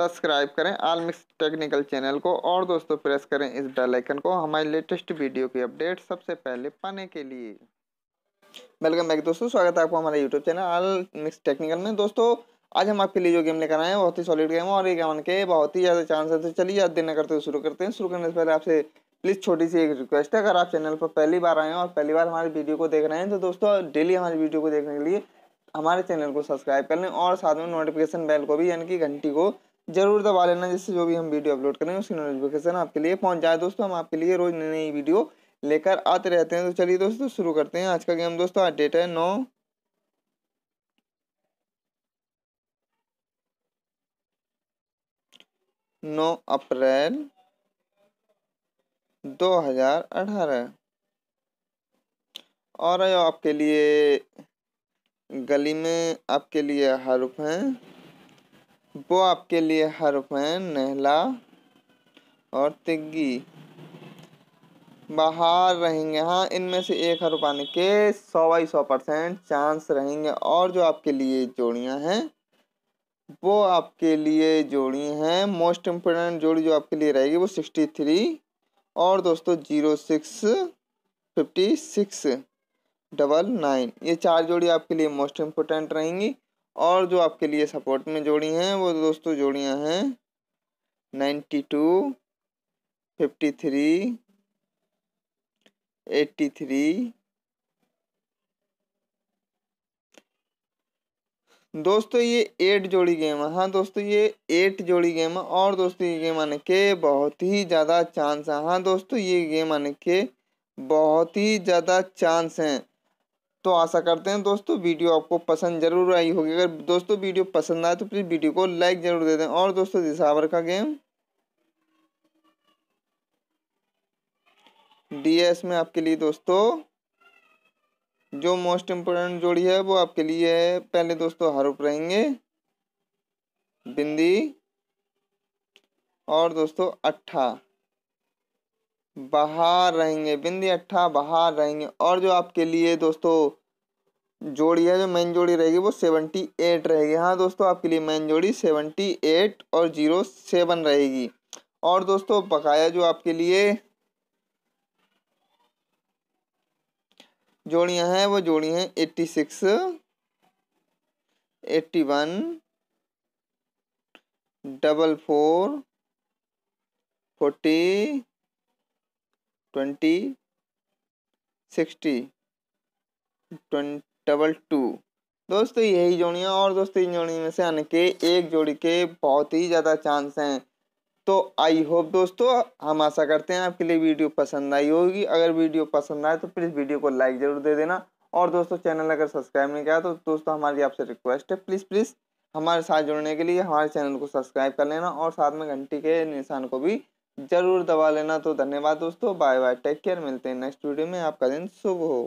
subscribe करें आल mix technical channel को और दोस्तों प्रेस करें इस बेल आइकन को हमारे लेटेस्ट वीडियो की अपडेट सबसे पहले पाने के लिए वेलकम बैक दोस्तों स्वागत है आपको हमारे YouTube channel all mix technical में दोस्तों आज हम आपके लिए जो गेम लेकर आए हैं बहुत ही सॉलिड गेम है और ये गेम के बहुत ही ज़्यादा चांस है तो चलिए याद देना न करते हुए शुरू करते हैं शुरू करने से पहले आपसे प्लीज़ छोटी सी एक रिक्वेस्ट है अगर आप चैनल पर पहली बार आए हैं और पहली बार हमारे वीडियो को देख रहे हैं तो दोस्तों डेली हमारी वीडियो को देखने के लिए हमारे चैनल को सब्सक्राइब कर लें और साथ में नोटिफिकेशन बेल को भी यानी कि घंटी को जरूर दबा लेना जिससे जो भी हम वीडियो अपलोड करें उसकी नोटिफिकेशन आपके लिए पहुंच जाए दोस्तों हम आपके लिए रोज़ नई नई वीडियो लेकर आते रहते हैं तो चलिए दोस्तों शुरू करते हैं आज का गेम दोस्तों आज डेट है नौ नौ अप्रैल दो हजार अठारह और आपके लिए गली में आपके लिए हरूफ हैं वो आपके लिए हर्फ हैं नहला और तिग्गी बाहर रहेंगे हाँ इनमें से एक हर पाने के सौ बाई सौ परसेंट चांस रहेंगे और जो आपके लिए जोड़ियाँ हैं वो आपके लिए जोड़ी हैं मोस्ट इम्पोर्टेंट जोड़ी जो आपके लिए रहेगी वो सिक्सटी थ्री और दोस्तों zero six fifty six double nine ये चार जोड़ी आपके लिए मोस्ट इम्पोर्टेंट रहेंगी और जो आपके लिए सपोर्ट में जोड़ी हैं वो दोस्तों जोड़ियां हैं ninety two fifty three eighty three दोस्तों ये एट जोड़ी गेम है हाँ दोस्तों ये एट जोड़ी गेम है और दोस्तों ये गेम आने के बहुत ही ज़्यादा चांस है हाँ दोस्तों ये गेम आने के बहुत ही ज़्यादा चांस हैं तो आशा करते हैं दोस्तों वीडियो आपको पसंद जरूर आई होगी अगर दोस्तों वीडियो पसंद आए तो प्लीज़ वीडियो को लाइक जरूर दे दें और दोस्तों दिसावर का गेम डीएस में आपके लिए दोस्तों जो मोस्ट इम्पोर्टेंट जोड़ी है वो आपके लिए है पहले दोस्तों हरूप रहेंगे बिंदी और दोस्तों अट्ठा बाहर रहेंगे बिंदी अट्ठा बाहर रहेंगे और जो आपके लिए दोस्तों जोड़ी है जो मेन जोड़ी रहेगी वो सेवेंटी एट रहेगी हाँ दोस्तों आपके लिए मेन जोड़ी सेवेंटी एट और जीरो सेवन रहेगी और दोस्तों बकाया जो आपके लिए जोड़ियां हैं वो जोड़ी हैं eighty six eighty one double four forty twenty sixty double two दोस्तों यही जोड़ियाँ और दोस्तों इन जोड़ी में से अन के एक जोड़ी के बहुत ही ज़्यादा चांस हैं तो आई होप दोस्तों हम आशा करते हैं आपके लिए वीडियो पसंद आई होगी अगर वीडियो पसंद आए तो प्लीज़ वीडियो को लाइक ज़रूर दे देना और दोस्तों चैनल अगर सब्सक्राइब नहीं किया तो दोस्तों हमारी आपसे रिक्वेस्ट है प्लीज़ प्लीज़ हमारे साथ जुड़ने के लिए हमारे चैनल को सब्सक्राइब कर लेना और साथ में घंटी के निशान को भी जरूर दबा लेना तो धन्यवाद दोस्तों बाय बाय टेक केयर मिलते हैं नेक्स्ट वीडियो में आपका दिन शुभ हो